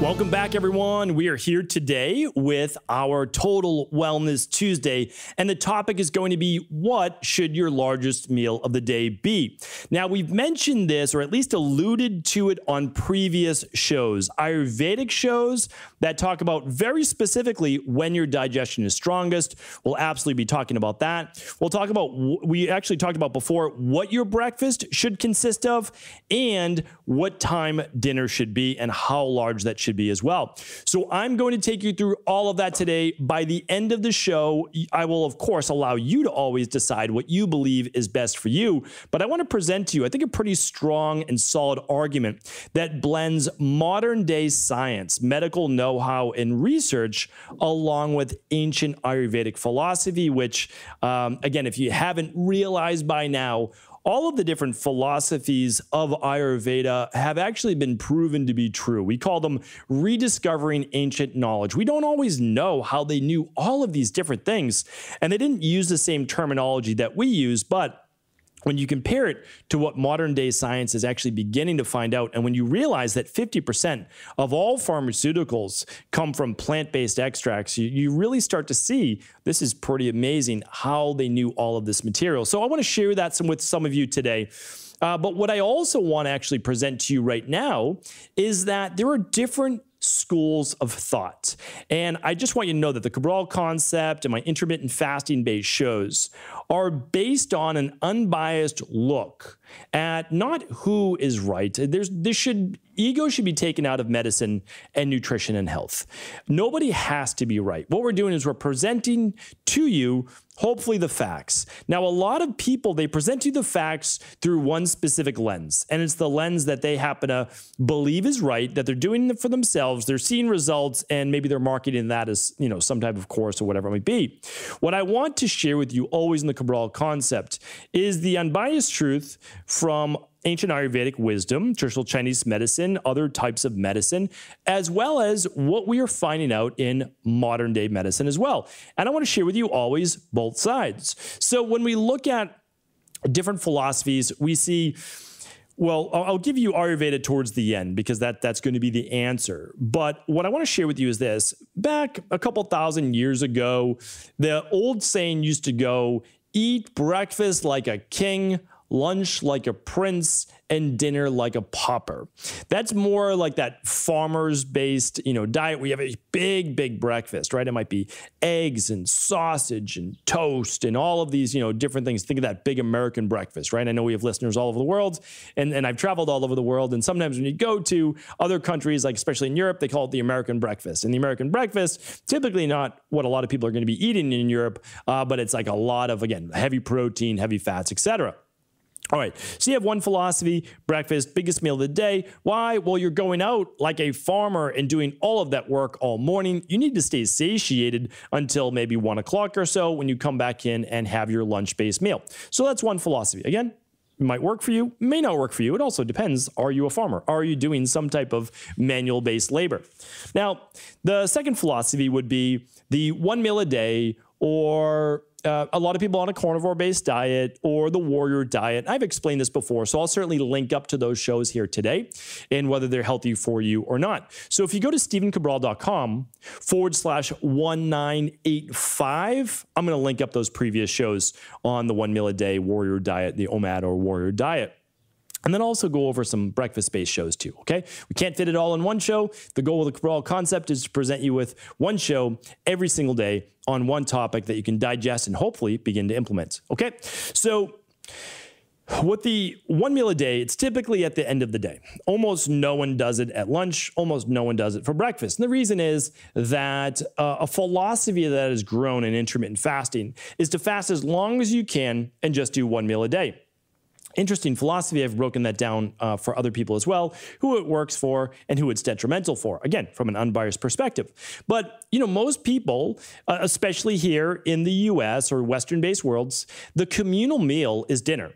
Welcome back, everyone. We are here today with our Total Wellness Tuesday, and the topic is going to be what should your largest meal of the day be? Now, we've mentioned this, or at least alluded to it on previous shows, Ayurvedic shows that talk about very specifically when your digestion is strongest. We'll absolutely be talking about that. We'll talk about, we actually talked about before, what your breakfast should consist of and what time dinner should be and how large that should be be as well. So I'm going to take you through all of that today. By the end of the show, I will, of course, allow you to always decide what you believe is best for you. But I want to present to you, I think, a pretty strong and solid argument that blends modern day science, medical know how, and research along with ancient Ayurvedic philosophy, which, um, again, if you haven't realized by now, all of the different philosophies of Ayurveda have actually been proven to be true. We call them rediscovering ancient knowledge. We don't always know how they knew all of these different things, and they didn't use the same terminology that we use, but when you compare it to what modern day science is actually beginning to find out, and when you realize that 50% of all pharmaceuticals come from plant based extracts, you, you, really start to see this is pretty amazing how they knew all of this material. So I want to share that some, with some of you today. Uh, but what I also want to actually present to you right now is that there are different schools of thought. And I just want you to know that the Cabral concept and my intermittent fasting based shows are based on an unbiased look at not who is right. There's this should Ego should be taken out of medicine and nutrition and health. Nobody has to be right. What we're doing is we're presenting to you hopefully the facts. Now, a lot of people, they present you the facts through one specific lens, and it's the lens that they happen to believe is right, that they're doing it for themselves, they're seeing results, and maybe they're marketing that as, you know, some type of course or whatever it might be. What I want to share with you always in the Cabral concept is the unbiased truth from ancient Ayurvedic wisdom, traditional Chinese medicine, other types of medicine, as well as what we are finding out in modern day medicine as well. And I want to share with you always both sides. So when we look at different philosophies, we see well, I'll give you Ayurveda towards the end because that that's going to be the answer. But what I want to share with you is this. Back a couple thousand years ago, the old saying used to go, eat breakfast like a king, lunch like a prince, and dinner like a pauper. That's more like that farmers based, you know, diet We have a big, big breakfast, right? It might be eggs and sausage and toast and all of these, you know, different things. Think of that big American breakfast, right? I know we have listeners all over the world and, and I've traveled all over the world. And sometimes when you go to other countries, like especially in Europe, they call it the American breakfast. And the American breakfast, typically not what a lot of people are going to be eating in Europe, uh, but it's like a lot of, again, heavy protein, heavy fats, etc. All right, so you have one philosophy breakfast, biggest meal of the day. Why? Well, you're going out like a farmer and doing all of that work all morning. You need to stay satiated until maybe one o'clock or so when you come back in and have your lunch based meal. So that's one philosophy. Again, might work for you, may not work for you. It also depends. Are you a farmer? Are you doing some type of manual based labor? Now, the second philosophy would be the one meal a day or uh, a lot of people on a carnivore based diet or the warrior diet. I've explained this before, so I'll certainly link up to those shows here today and whether they're healthy for you or not. So if you go to stephencabral.com forward slash 1985, I'm going to link up those previous shows on the one meal a day warrior diet, the OMAD or warrior diet. And then also go over some breakfast based shows too, okay? We can't fit it all in one show. The goal of the Cabral concept is to present you with one show every single day on one topic that you can digest and hopefully begin to implement, okay? So, with the one meal a day, it's typically at the end of the day. Almost no one does it at lunch. Almost no one does it for breakfast. And the reason is that uh, a philosophy that has grown in intermittent fasting is to fast as long as you can and just do one meal a day interesting philosophy. I've broken that down uh, for other people as well, who it works for and who it's detrimental for, again, from an unbiased perspective. But, you know, most people, uh, especially here in the US or Western based worlds, the communal meal is dinner,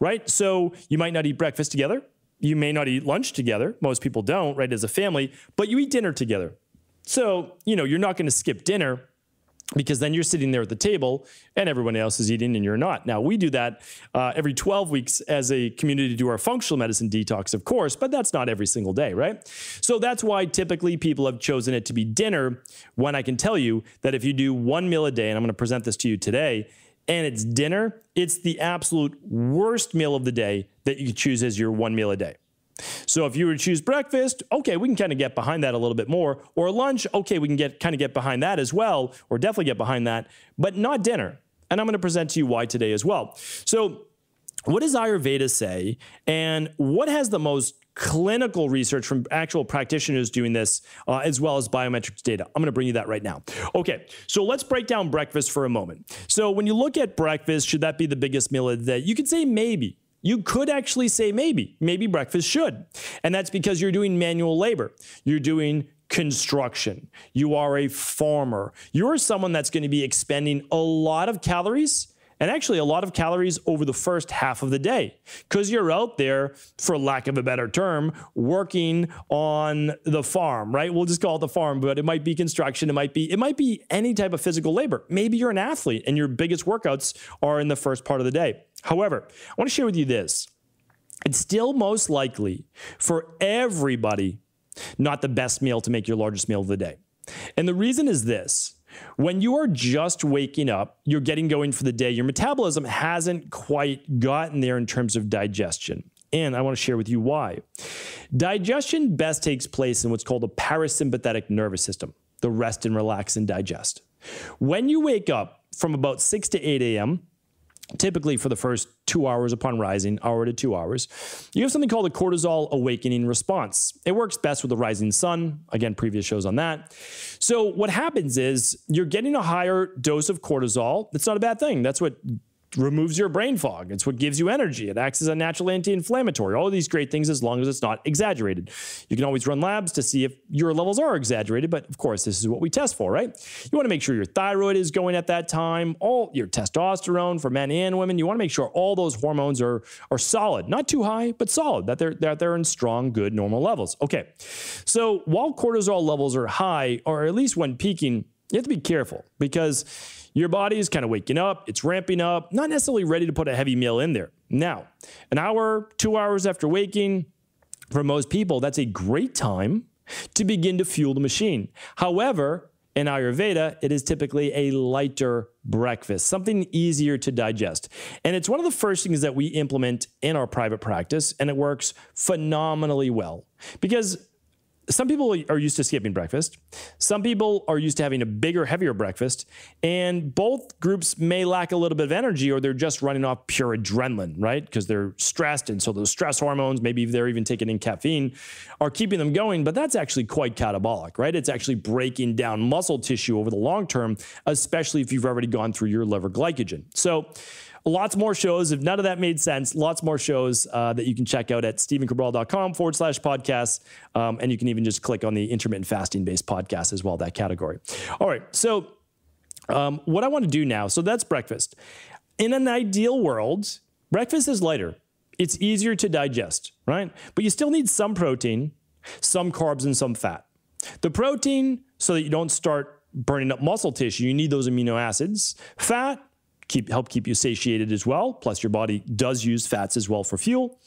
right? So you might not eat breakfast together. You may not eat lunch together. Most people don't, right, as a family, but you eat dinner together. So, you know, you're not going to skip dinner because then you're sitting there at the table and everyone else is eating and you're not. Now, we do that uh, every 12 weeks as a community to do our functional medicine detox, of course, but that's not every single day, right? So that's why typically people have chosen it to be dinner when I can tell you that if you do one meal a day, and I'm going to present this to you today, and it's dinner, it's the absolute worst meal of the day that you choose as your one meal a day. So if you were to choose breakfast, okay, we can kind of get behind that a little bit more. Or lunch, okay, we can get kind of get behind that as well, or definitely get behind that, but not dinner. And I'm going to present to you why today as well. So what does Ayurveda say? And what has the most clinical research from actual practitioners doing this, uh, as well as biometrics data. I'm going to bring you that right now. Okay, so let's break down breakfast for a moment. So when you look at breakfast, should that be the biggest meal of the day? You could say maybe you could actually say maybe, maybe breakfast should. And that's because you're doing manual labor. You're doing construction. You are a farmer. You're someone that's going to be expending a lot of calories and actually a lot of calories over the first half of the day because you're out there, for lack of a better term, working on the farm, right? We'll just call it the farm, but it might be construction, it might be it might be any type of physical labor. Maybe you're an athlete and your biggest workouts are in the first part of the day. However, I want to share with you this. It's still most likely for everybody not the best meal to make your largest meal of the day. And the reason is this when you are just waking up, you're getting going for the day, your metabolism hasn't quite gotten there in terms of digestion. And I want to share with you why. Digestion best takes place in what's called the parasympathetic nervous system, the rest and relax and digest. When you wake up from about 6 to 8 a.m., typically for the first two hours upon rising, hour to two hours, you have something called a cortisol awakening response. It works best with the rising sun. Again, previous shows on that. So, what happens is you're getting a higher dose of cortisol. That's not a bad thing. That's what removes your brain fog. It's what gives you energy. It acts as a natural anti-inflammatory. All these great things as long as it's not exaggerated. You can always run labs to see if your levels are exaggerated, but of course, this is what we test for, right? You want to make sure your thyroid is going at that time, all your testosterone for men and women. You want to make sure all those hormones are are solid, not too high, but solid, that they're that they're in strong, good, normal levels. Okay. So while cortisol levels are high, or at least when peaking, you have to be careful because your body is kind of waking up, it's ramping up, not necessarily ready to put a heavy meal in there. Now, an hour, two hours after waking, for most people, that's a great time to begin to fuel the machine. However, in Ayurveda, it is typically a lighter breakfast, something easier to digest. And it's one of the first things that we implement in our private practice, and it works phenomenally well because some people are used to skipping breakfast. Some people are used to having a bigger, heavier breakfast. And both groups may lack a little bit of energy or they're just running off pure adrenaline, right? Because they're stressed. And so those stress hormones, maybe they're even taking in caffeine, are keeping them going. But that's actually quite catabolic, right? It's actually breaking down muscle tissue over the long term, especially if you've already gone through your liver glycogen. So, Lots more shows. If none of that made sense, lots more shows uh, that you can check out at stephencabral.com forward slash podcast. Um, and you can even just click on the intermittent fasting based podcast as well, that category. All right. So, um, what I want to do now, so that's breakfast. In an ideal world, breakfast is lighter, it's easier to digest, right? But you still need some protein, some carbs, and some fat. The protein, so that you don't start burning up muscle tissue, you need those amino acids. Fat, keep help keep you satiated as well. Plus, your body does use fats as well for fuel.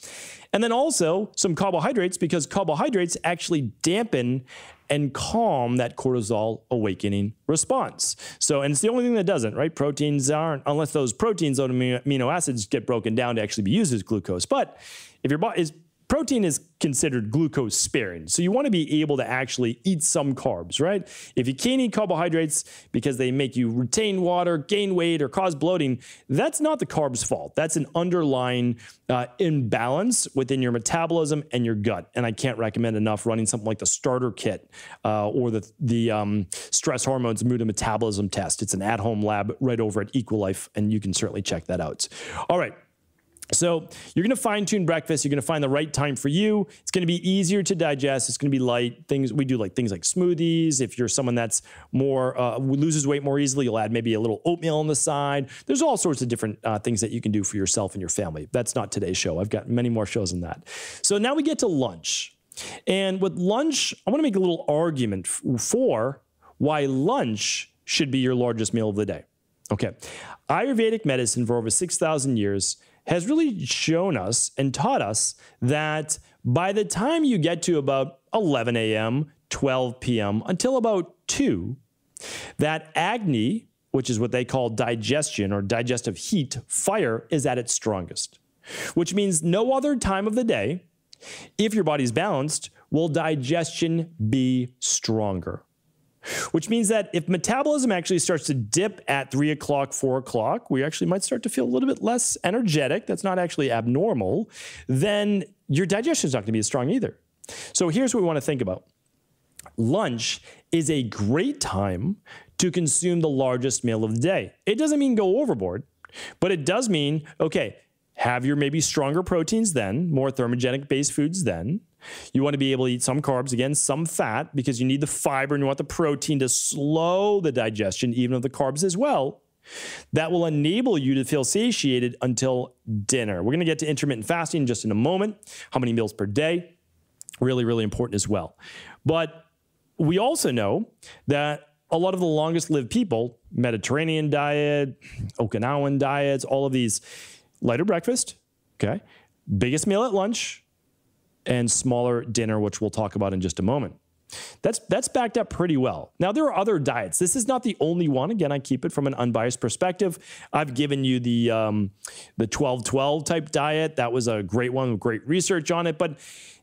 And then also some carbohydrates because carbohydrates actually dampen and calm that cortisol awakening response. So, and it's the only thing that doesn't, right? Proteins aren't, unless those proteins, those amino acids get broken down to actually be used as glucose. But if your body is protein is considered glucose sparing. So you want to be able to actually eat some carbs, right? If you can't eat carbohydrates because they make you retain water, gain weight, or cause bloating, that's not the carb's fault. That's an underlying uh, imbalance within your metabolism and your gut. And I can't recommend enough running something like the starter kit uh, or the, the um, stress hormones mood and metabolism test. It's an at-home lab right over at Equal Life, and you can certainly check that out. All right. So you're going to fine tune breakfast. You're going to find the right time for you. It's going to be easier to digest. It's going to be light. Things we do like things like smoothies. If you're someone that's more uh, loses weight more easily, you'll add maybe a little oatmeal on the side. There's all sorts of different uh, things that you can do for yourself and your family. That's not today's show. I've got many more shows than that. So now we get to lunch, and with lunch, I want to make a little argument for why lunch should be your largest meal of the day. Okay, Ayurvedic medicine for over six thousand years has really shown us and taught us that by the time you get to about 11 a.m., 12 p.m., until about 2, that agni, which is what they call digestion or digestive heat, fire, is at its strongest, which means no other time of the day, if your body's balanced, will digestion be stronger which means that if metabolism actually starts to dip at three o'clock, four o'clock, we actually might start to feel a little bit less energetic. That's not actually abnormal. Then your digestion is not going to be as strong either. So here's what we want to think about. Lunch is a great time to consume the largest meal of the day. It doesn't mean go overboard, but it does mean, okay, have your maybe stronger proteins then, more thermogenic based foods then, you want to be able to eat some carbs, again, some fat, because you need the fiber and you want the protein to slow the digestion, even of the carbs as well. That will enable you to feel satiated until dinner. We're going to get to intermittent fasting just in a moment, how many meals per day. Really, really important as well. But we also know that a lot of the longest lived people, Mediterranean diet, Okinawan diets, all of these, lighter breakfast, okay, biggest meal at lunch, and smaller dinner, which we'll talk about in just a moment. That's that's backed up pretty well. Now there are other diets. This is not the only one. Again, I keep it from an unbiased perspective. I've given you the um, the twelve twelve type diet. That was a great one with great research on it, but.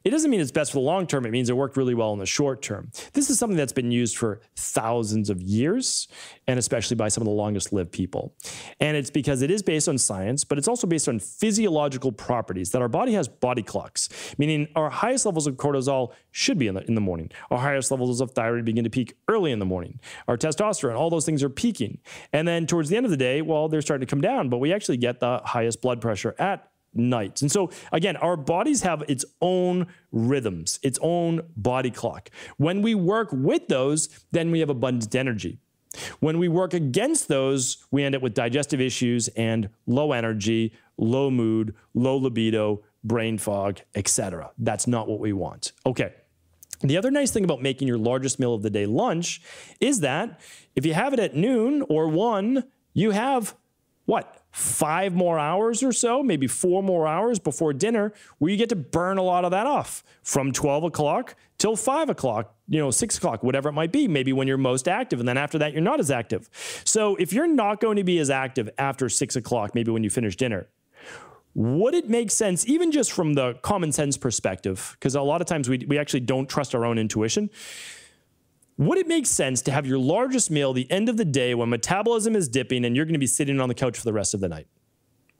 It doesn't mean it's best for the long term. It means it worked really well in the short term. This is something that's been used for thousands of years, and especially by some of the longest lived people. And it's because it is based on science, but it's also based on physiological properties that our body has body clocks, meaning our highest levels of cortisol should be in the, in the morning. Our highest levels of thyroid begin to peak early in the morning. Our testosterone, all those things are peaking. And then towards the end of the day, well, they're starting to come down, but we actually get the highest blood pressure at nights. And so, again, our bodies have its own rhythms, its own body clock. When we work with those, then we have abundant energy. When we work against those, we end up with digestive issues and low energy, low mood, low libido, brain fog, etc. That's not what we want. Okay. The other nice thing about making your largest meal of the day lunch is that if you have it at noon or one, you have what? Five more hours or so, maybe four more hours before dinner, where you get to burn a lot of that off from 12 o'clock till five o'clock, you know, six o'clock, whatever it might be, maybe when you're most active. And then after that, you're not as active. So if you're not going to be as active after six o'clock, maybe when you finish dinner, would it make sense, even just from the common sense perspective, because a lot of times we, we actually don't trust our own intuition, would it make sense to have your largest meal the end of the day when metabolism is dipping and you're going to be sitting on the couch for the rest of the night?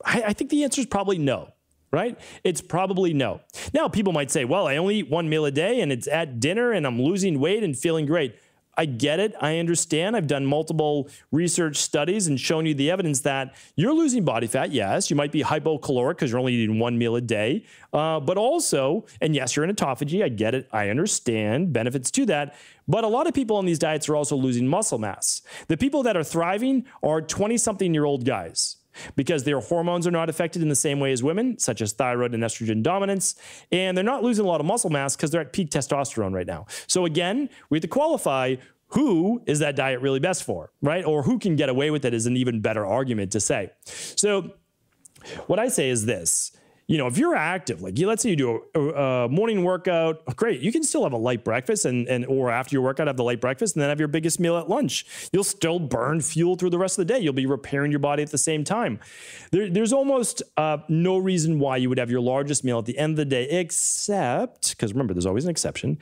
I, I think the answer is probably no right? It's probably no. Now, people might say, well, I only eat one meal a day and it's at dinner and I'm losing weight and feeling great. I get it. I understand. I've done multiple research studies and shown you the evidence that you're losing body fat. Yes, you might be hypocaloric because you're only eating one meal a day. Uh, but also, and yes, you're in autophagy. I get it. I understand benefits to that. But a lot of people on these diets are also losing muscle mass. The people that are thriving are 20 something year old guys because their hormones are not affected in the same way as women, such as thyroid and estrogen dominance. And they're not losing a lot of muscle mass because they're at peak testosterone right now. So again, we have to qualify who is that diet really best for, right? Or who can get away with it is an even better argument to say. So what I say is this you know, if you're active, like you, let's say you do a, a, morning workout, great. You can still have a light breakfast and, and, or after your workout, have the light breakfast and then have your biggest meal at lunch. You'll still burn fuel through the rest of the day. You'll be repairing your body at the same time. There, there's almost uh, no reason why you would have your largest meal at the end of the day, except because remember, there's always an exception.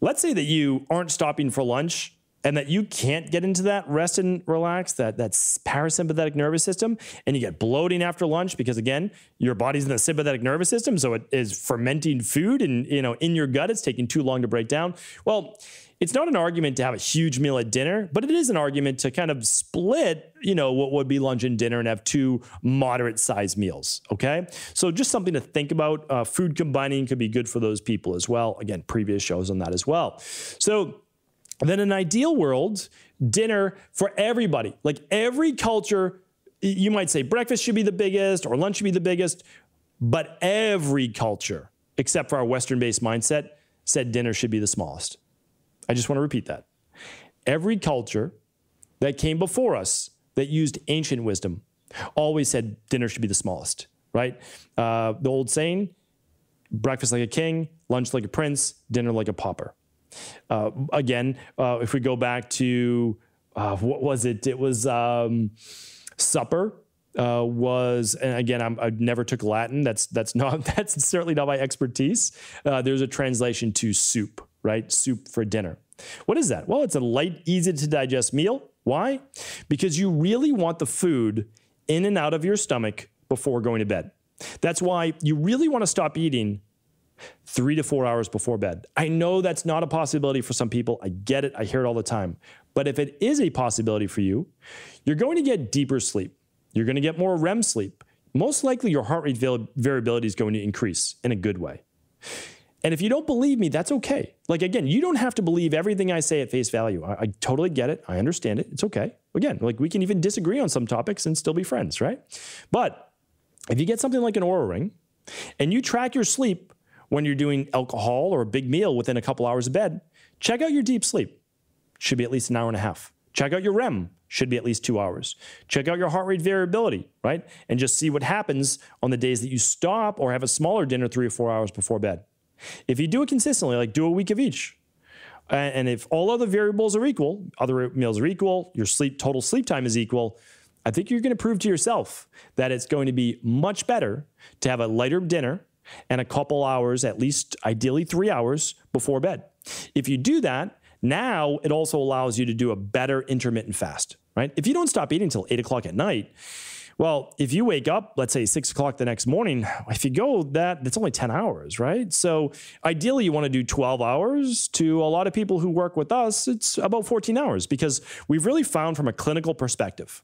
Let's say that you aren't stopping for lunch and that you can't get into that rest and relax, that, that parasympathetic nervous system, and you get bloating after lunch because again, your body's in the sympathetic nervous system, so it is fermenting food and you know in your gut, it's taking too long to break down. Well, it's not an argument to have a huge meal at dinner, but it is an argument to kind of split, you know, what would be lunch and dinner and have two moderate sized meals. Okay. So just something to think about. Uh, food combining could be good for those people as well. Again, previous shows on that as well. So, then an ideal world, dinner for everybody, like every culture, you might say breakfast should be the biggest or lunch should be the biggest, but every culture, except for our Western based mindset, said dinner should be the smallest. I just want to repeat that. Every culture that came before us that used ancient wisdom always said dinner should be the smallest, right? Uh, the old saying breakfast like a king, lunch like a prince, dinner like a pauper. Uh, again, uh, if we go back to uh, what was it? It was um, supper. Uh, was and again I'm, i never took Latin. That's that's not that's certainly not my expertise. Uh, there's a translation to soup, right? Soup for dinner. What is that? Well, it's a light, easy to digest meal. Why? Because you really want the food in and out of your stomach before going to bed. That's why you really want to stop eating three to four hours before bed. I know that's not a possibility for some people. I get it. I hear it all the time. But if it is a possibility for you, you're going to get deeper sleep. You're going to get more REM sleep. Most likely, your heart rate variability is going to increase in a good way. And if you don't believe me, that's okay. Like, again, you don't have to believe everything I say at face value. I, I, totally get it. I understand it. It's okay. Again, like, we can even disagree on some topics and still be friends, right? But if you get something like an aura ring and you track your sleep when you're doing alcohol or a big meal within a couple hours of bed, check out your deep sleep. Should be at least an hour and a half. Check out your REM, should be at least two hours. Check out your heart rate variability, right? And just see what happens on the days that you stop or have a smaller dinner three or four hours before bed. If you do it consistently, like do a week of each, and if all other variables are equal, other meals are equal, your sleep total sleep time is equal, I think you're going to prove to yourself that it's going to be much better to have a lighter dinner and a couple hours, at least ideally three hours before bed. If you do that, now it also allows you to do a better intermittent fast, right? If you don't stop eating until eight o'clock at night, well, if you wake up, let's say six o'clock the next morning, if you go that, that's only 10 hours, right? So ideally, you want to do 12 hours. To a lot of people who work with us, it's about 14 hours because we've really found from a clinical perspective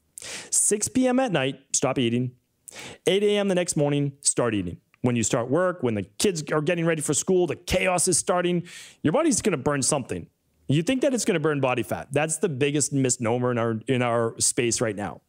6 p.m. at night, stop eating. 8 a.m. the next morning, start eating when you start work, when the kids are getting ready for school, the chaos is starting, your body's going to burn something. You think that it's going to burn body fat. That's the biggest misnomer in our in our space right now.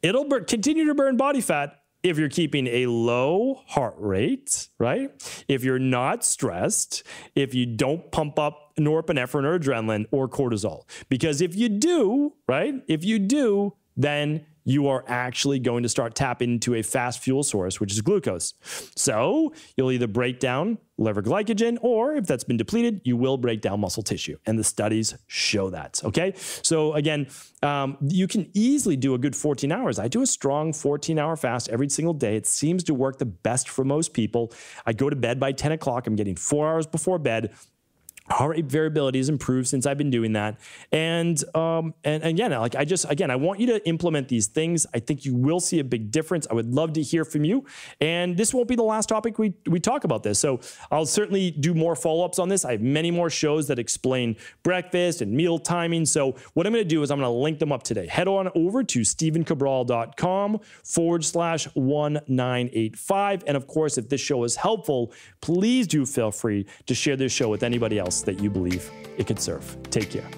It'll continue to burn body fat if you're keeping a low heart rate, right? If you're not stressed, if you don't pump up norepinephrine or adrenaline or cortisol. Because if you do, right? If you do, then you are actually going to start tapping into a fast fuel source, which is glucose. So you'll either break down liver glycogen, or if that's been depleted, you will break down muscle tissue. And the studies show that. Okay. So again, um, you can easily do a good 14 hours. I do a strong 14 hour fast every single day. It seems to work the best for most people. I go to bed by 10 o'clock. I'm getting four hours before bed heart rate variability has improved since I've been doing that. And um, and again, like I just again, I want you to implement these things. I think you will see a big difference. I would love to hear from you. And this won't be the last topic we we talk about this. So I'll certainly do more follow ups on this. I have many more shows that explain breakfast and meal timing. So what I'm going to do is I'm going to link them up today. Head on over to stephencabral.com forward slash one nine eight five. And of course, if this show is helpful, please do feel free to share this show with anybody else that you believe it could serve. Take care.